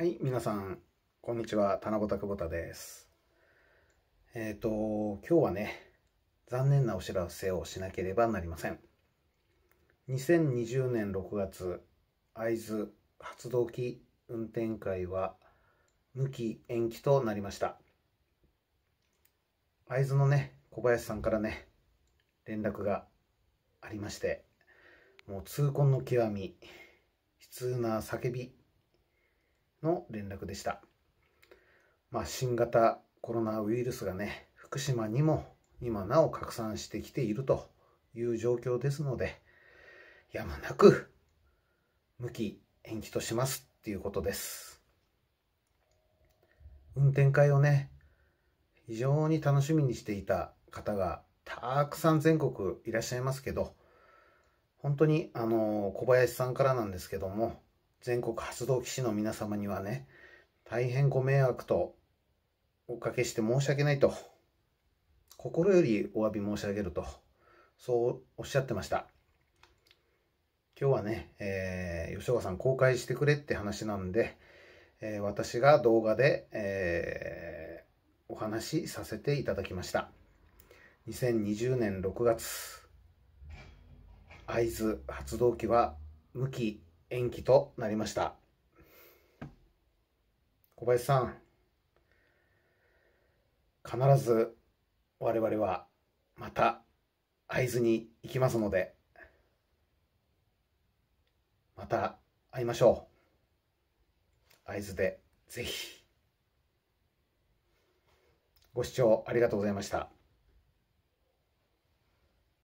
はい、皆さん、こんにちは、棚ぼた久保田です。えっ、ー、と、今日はね、残念なお知らせをしなければなりません。2020年6月、会津発動機運転会は、無期延期となりました。会津のね、小林さんからね、連絡がありまして、もう痛恨の極み、悲痛な叫びの連絡でした。まあ、新型コロナウイルスがね、福島にも今なお拡散してきているという状況ですので、やむなく、無期延期としますっていうことです。運転会をね、非常に楽しみにしていた方がたくさん全国いらっしゃいますけど、本当にあの小林さんからなんですけども、全国発動機士の皆様にはね、大変ご迷惑とおかけして申し訳ないと、心よりお詫び申し上げると、そうおっしゃってました。今日はね、えー、吉岡さん公開してくれって話なんで、えー、私が動画で、えー、お話しさせていただきました。2020年6月、会津発動機は無期延期となりました小林さん必ず我々はまた会津に行きますのでまた会いましょう会津でぜひご視聴ありがとうございました。